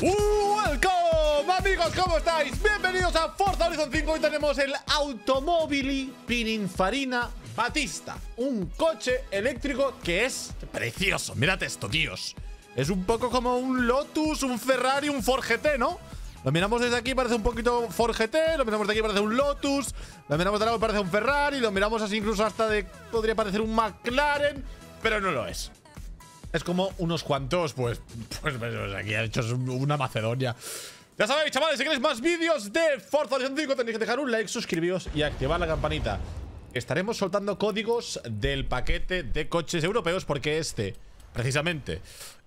¡Welcome! Amigos, ¿cómo estáis? Bienvenidos a Forza Horizon 5 Hoy tenemos el Automobili Pininfarina Batista Un coche eléctrico que es precioso Mirad esto, tíos Es un poco como un Lotus, un Ferrari, un Ford ¿no? Lo miramos desde aquí, parece un poquito Ford Lo miramos de aquí, parece un Lotus Lo miramos de lado, parece un Ferrari Lo miramos así incluso hasta de... Podría parecer un McLaren Pero no lo es es como unos cuantos, pues, pues, pues, pues aquí ha hecho una Macedonia. Ya sabéis, chavales, si queréis más vídeos de Forza Horizon 5 tenéis que dejar un like, suscribiros y activar la campanita. Estaremos soltando códigos del paquete de coches europeos porque este, precisamente,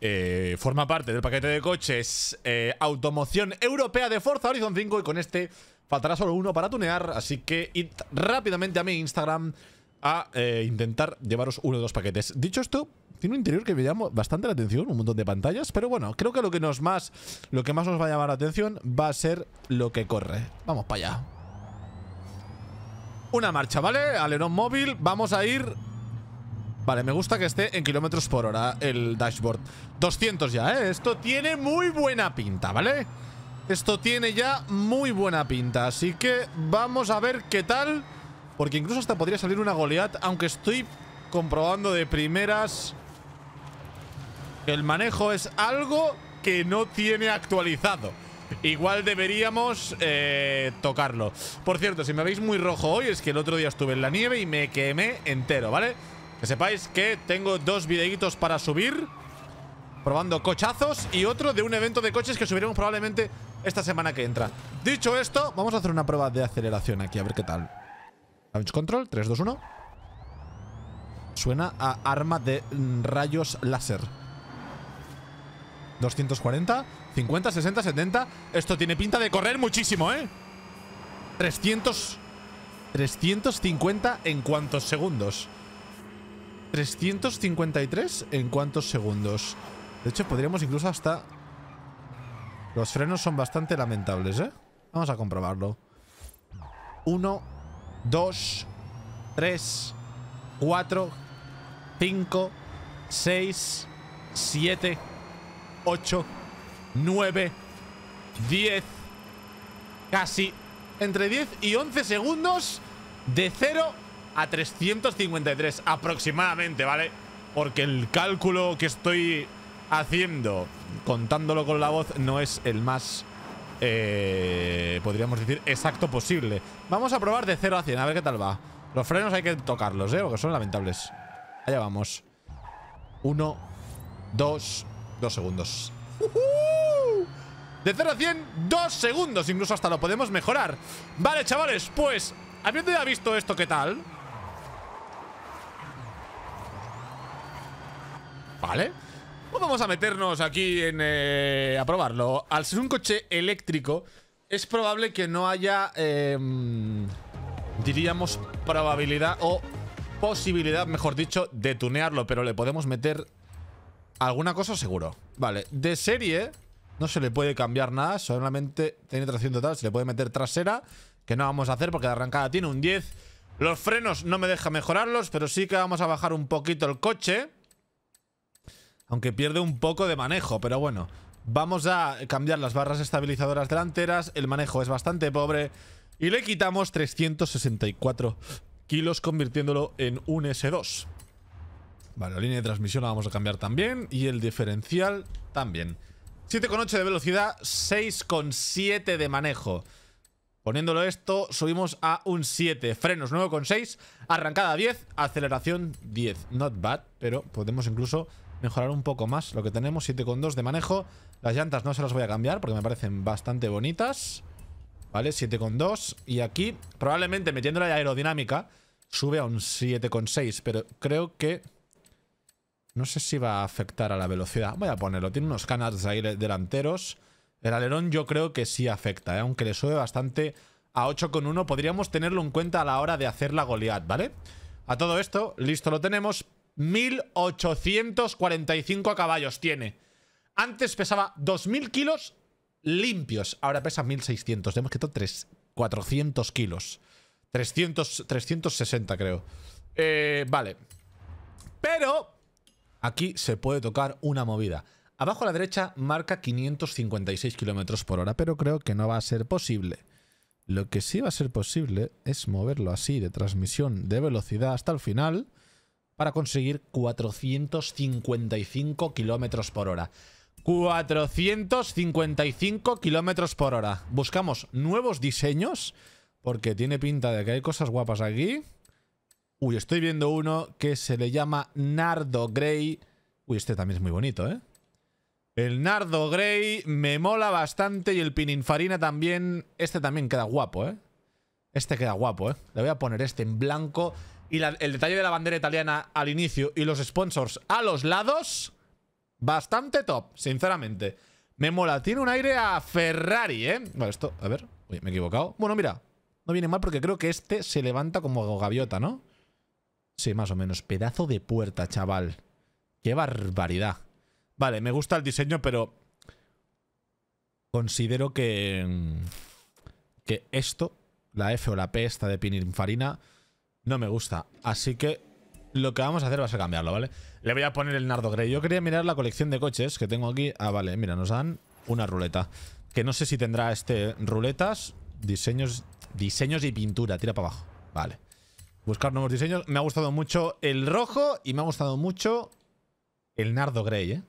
eh, forma parte del paquete de coches eh, automoción europea de Forza Horizon 5 y con este faltará solo uno para tunear, así que id rápidamente a mi Instagram a eh, intentar llevaros uno de los paquetes. Dicho esto, tiene un interior que me llama bastante la atención, un montón de pantallas. Pero bueno, creo que lo que, nos más, lo que más nos va a llamar la atención va a ser lo que corre. Vamos para allá. Una marcha, ¿vale? Alerón móvil, vamos a ir... Vale, me gusta que esté en kilómetros por hora el dashboard. 200 ya, ¿eh? Esto tiene muy buena pinta, ¿vale? Esto tiene ya muy buena pinta. Así que vamos a ver qué tal... Porque incluso hasta podría salir una Goliath, aunque estoy comprobando de primeras el manejo es algo que no tiene actualizado. Igual deberíamos eh, tocarlo. Por cierto, si me veis muy rojo hoy es que el otro día estuve en la nieve y me quemé entero, ¿vale? Que sepáis que tengo dos videitos para subir probando cochazos y otro de un evento de coches que subiremos probablemente esta semana que entra. Dicho esto, vamos a hacer una prueba de aceleración aquí, a ver qué tal. Launch control, 3, 2, 1. Suena a arma de mm, rayos láser. 240, 50, 60, 70. Esto tiene pinta de correr muchísimo, ¿eh? 300... 350 en cuántos segundos. 353 en cuántos segundos. De hecho, podríamos incluso hasta... Los frenos son bastante lamentables, ¿eh? Vamos a comprobarlo. 1, 2, 3, 4, 5, 6, 7... 8, 9, 10, casi entre 10 y 11 segundos de 0 a 353 aproximadamente, ¿vale? Porque el cálculo que estoy haciendo, contándolo con la voz, no es el más, eh, podríamos decir, exacto posible. Vamos a probar de 0 a 100, a ver qué tal va. Los frenos hay que tocarlos, ¿eh? Porque son lamentables. Allá vamos. 1, 2, Dos segundos. De 0 a 100, dos segundos. Incluso hasta lo podemos mejorar. Vale, chavales, pues... Habiendo ya visto esto, ¿qué tal? Vale. Pues vamos a meternos aquí en, eh, a probarlo. Al ser un coche eléctrico, es probable que no haya, em, diríamos, probabilidad o posibilidad, mejor dicho, de tunearlo. Pero le podemos meter Alguna cosa seguro. Vale, de serie no se le puede cambiar nada, solamente tiene tracción total, se le puede meter trasera, que no vamos a hacer porque de arrancada tiene un 10. Los frenos no me deja mejorarlos, pero sí que vamos a bajar un poquito el coche. Aunque pierde un poco de manejo, pero bueno. Vamos a cambiar las barras estabilizadoras delanteras, el manejo es bastante pobre. Y le quitamos 364 kilos convirtiéndolo en un S2. Vale, la línea de transmisión la vamos a cambiar también y el diferencial también. 7,8 de velocidad, 6,7 de manejo. Poniéndolo esto, subimos a un 7. Frenos 9,6, arrancada 10, aceleración 10. Not bad, pero podemos incluso mejorar un poco más lo que tenemos. 7,2 de manejo. Las llantas no se las voy a cambiar porque me parecen bastante bonitas. Vale, 7,2. Y aquí, probablemente metiéndola la aerodinámica, sube a un 7,6, pero creo que... No sé si va a afectar a la velocidad. Voy a ponerlo. Tiene unos canards ahí delanteros. El alerón yo creo que sí afecta, ¿eh? aunque le sube bastante a 8,1. Podríamos tenerlo en cuenta a la hora de hacer la Goliath, ¿vale? A todo esto, listo, lo tenemos. 1845 caballos tiene. Antes pesaba 2000 kilos limpios. Ahora pesa 1600. Tenemos que quitado 3, 400 kilos. 300, 360 creo. Eh, vale. Pero Aquí se puede tocar una movida. Abajo a la derecha marca 556 km por hora, pero creo que no va a ser posible. Lo que sí va a ser posible es moverlo así de transmisión de velocidad hasta el final para conseguir 455 km por hora. 455 km por hora. Buscamos nuevos diseños porque tiene pinta de que hay cosas guapas aquí. Uy, estoy viendo uno que se le llama Nardo Grey. Uy, este también es muy bonito, ¿eh? El Nardo Grey me mola bastante y el Pininfarina también. Este también queda guapo, ¿eh? Este queda guapo, ¿eh? Le voy a poner este en blanco. Y el detalle de la bandera italiana al inicio y los sponsors a los lados... Bastante top, sinceramente. Me mola. Tiene un aire a Ferrari, ¿eh? Vale, esto... A ver. Uy, me he equivocado. Bueno, mira. No viene mal porque creo que este se levanta como gaviota, ¿no? Sí, más o menos. Pedazo de puerta, chaval. ¡Qué barbaridad! Vale, me gusta el diseño, pero... Considero que... Mm, que esto, la F o la P esta de Pininfarina, no me gusta. Así que lo que vamos a hacer va a ser cambiarlo, ¿vale? Le voy a poner el Nardo Grey. Yo quería mirar la colección de coches que tengo aquí. Ah, vale, mira, nos dan una ruleta. Que no sé si tendrá este ruletas, diseños, diseños y pintura. Tira para abajo. Vale. Buscar nuevos diseños. Me ha gustado mucho el rojo y me ha gustado mucho el nardo grey, ¿eh?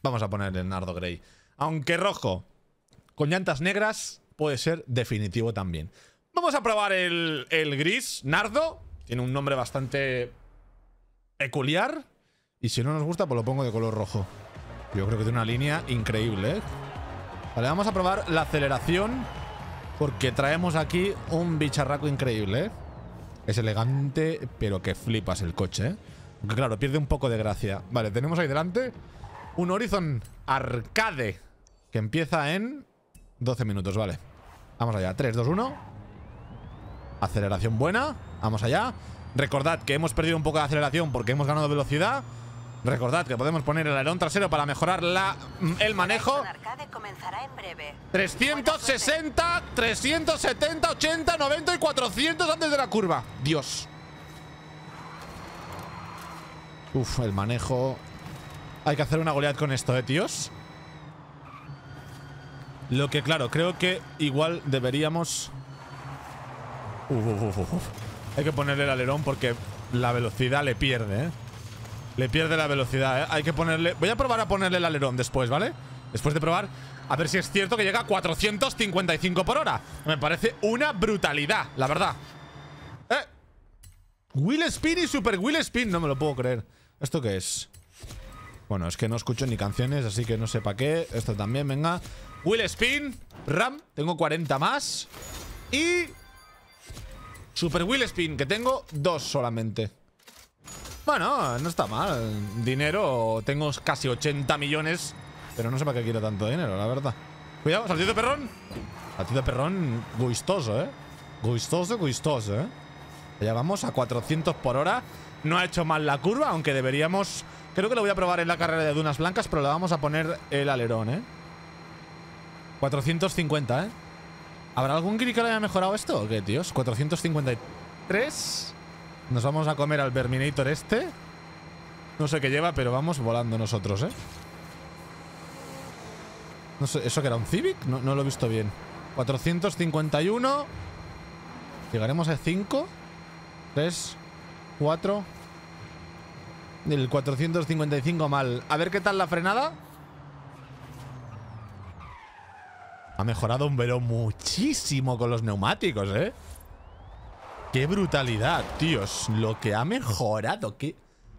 Vamos a poner el nardo grey. Aunque rojo con llantas negras puede ser definitivo también. Vamos a probar el, el gris nardo. Tiene un nombre bastante peculiar. Y si no nos gusta, pues lo pongo de color rojo. Yo creo que tiene una línea increíble, ¿eh? Vale, vamos a probar la aceleración. Porque traemos aquí un bicharraco increíble, ¿eh? Es elegante, pero que flipas el coche, ¿eh? claro, pierde un poco de gracia. Vale, tenemos ahí delante un Horizon Arcade que empieza en 12 minutos, vale. Vamos allá, 3, 2, 1. Aceleración buena, vamos allá. Recordad que hemos perdido un poco de aceleración porque hemos ganado velocidad. Recordad que podemos poner el alerón trasero para mejorar mm, el manejo. 360, 370, 80, 90 y 400 antes de la curva. Dios. Uf, el manejo. Hay que hacer una goleada con esto, eh, tíos. Lo que, claro, creo que igual deberíamos... uf, uf, Hay que ponerle el alerón porque la velocidad le pierde, ¿eh? Le pierde la velocidad, ¿eh? Hay que ponerle... Voy a probar a ponerle el alerón después, ¿vale? Después de probar, a ver si es cierto que llega a 455 por hora. Me parece una brutalidad, la verdad. ¡Eh! Will Spin y Super Will Spin. No me lo puedo creer. ¿Esto qué es? Bueno, es que no escucho ni canciones, así que no sé para qué. Esto también, venga. Will Spin, RAM, tengo 40 más. Y... Super Will Spin, que tengo dos solamente. Bueno, no está mal. Dinero, tengo casi 80 millones. Pero no sé para qué quiero tanto dinero, la verdad. Cuidado, de perrón. Saltito perrón gustoso, ¿eh? Gustoso, gustoso, ¿eh? Ya vamos a 400 por hora. No ha hecho mal la curva, aunque deberíamos... Creo que lo voy a probar en la carrera de dunas blancas, pero le vamos a poner el alerón, ¿eh? 450, ¿eh? ¿Habrá algún gris que lo haya mejorado esto o qué, tíos? 453... Nos vamos a comer al Verminator este. No sé qué lleva, pero vamos volando nosotros, ¿eh? No sé, ¿eso que era un Civic? No, no lo he visto bien. 451. Llegaremos a 5. 3. 4. El 455 mal. A ver qué tal la frenada. Ha mejorado un velo muchísimo con los neumáticos, ¿eh? Qué brutalidad, tíos. Lo que ha mejorado. Qué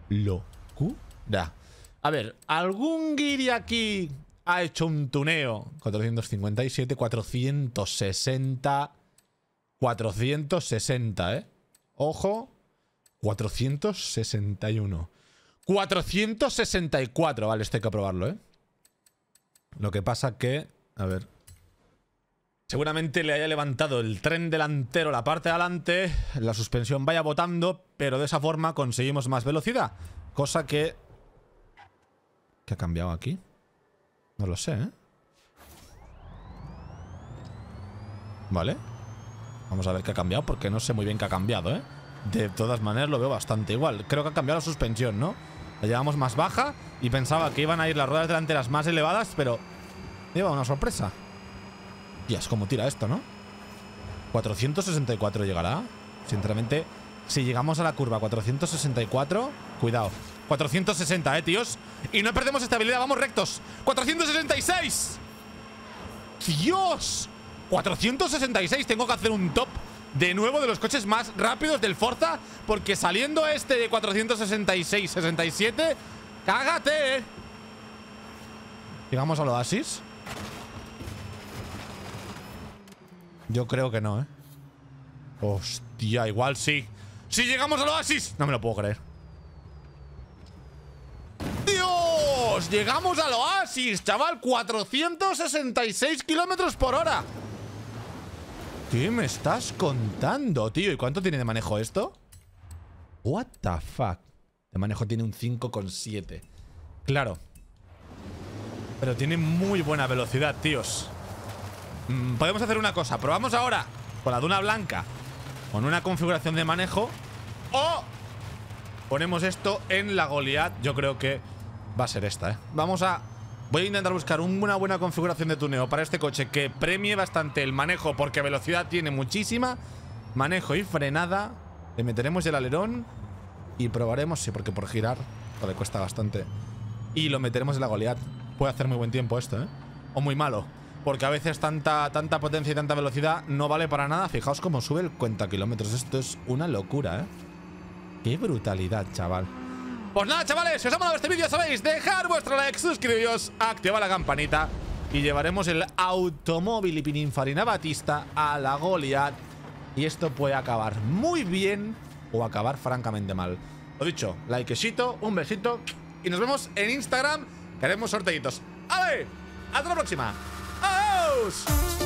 locura. A ver, algún guiri aquí ha hecho un tuneo. 457, 460... 460, ¿eh? Ojo. 461. 464. Vale, esto hay que probarlo, ¿eh? Lo que pasa que... A ver. Seguramente le haya levantado el tren delantero la parte de adelante, la suspensión vaya botando, pero de esa forma conseguimos más velocidad. Cosa que... ¿Qué ha cambiado aquí? No lo sé, ¿eh? Vale. Vamos a ver qué ha cambiado, porque no sé muy bien qué ha cambiado, ¿eh? De todas maneras lo veo bastante igual. Creo que ha cambiado la suspensión, ¿no? La llevamos más baja y pensaba que iban a ir las ruedas delanteras más elevadas, pero... Lleva una sorpresa es cómo tira esto, ¿no? 464 llegará. Sinceramente, si llegamos a la curva 464, cuidado. 460, eh, tíos. Y no perdemos estabilidad, vamos rectos. 466. Dios. 466, tengo que hacer un top de nuevo de los coches más rápidos del Forza. Porque saliendo este de 466, 67, cágate, eh. Llegamos al oasis. Yo creo que no, ¿eh? Hostia, igual sí. ¡Si ¡Sí llegamos al oasis! No me lo puedo creer. ¡Dios! ¡Llegamos al oasis, chaval! ¡466 kilómetros por hora! ¿Qué me estás contando, tío? ¿Y cuánto tiene de manejo esto? What the fuck De manejo tiene un 5,7 Claro Pero tiene muy buena velocidad, tíos Mm, podemos hacer una cosa. Probamos ahora con la duna blanca. Con una configuración de manejo. O ponemos esto en la Goliath. Yo creo que va a ser esta, ¿eh? Vamos a... Voy a intentar buscar una buena configuración de tuneo para este coche que premie bastante el manejo porque velocidad tiene muchísima. Manejo y frenada. Le meteremos el alerón y probaremos, sí, porque por girar le cuesta bastante. Y lo meteremos en la Goliath. Puede hacer muy buen tiempo esto, ¿eh? O muy malo porque a veces tanta, tanta potencia y tanta velocidad no vale para nada. Fijaos cómo sube el cuenta kilómetros. Esto es una locura, ¿eh? ¡Qué brutalidad, chaval! Pues nada, chavales, si os ha gustado este vídeo, sabéis, dejar vuestro like, suscribiros, activar la campanita y llevaremos el automóvil y Pininfarina Batista a la Goliath. Y esto puede acabar muy bien o acabar francamente mal. Lo dicho, likecito, un besito y nos vemos en Instagram que haremos sorteitos. ¡Ale! ¡Hasta la próxima! goes.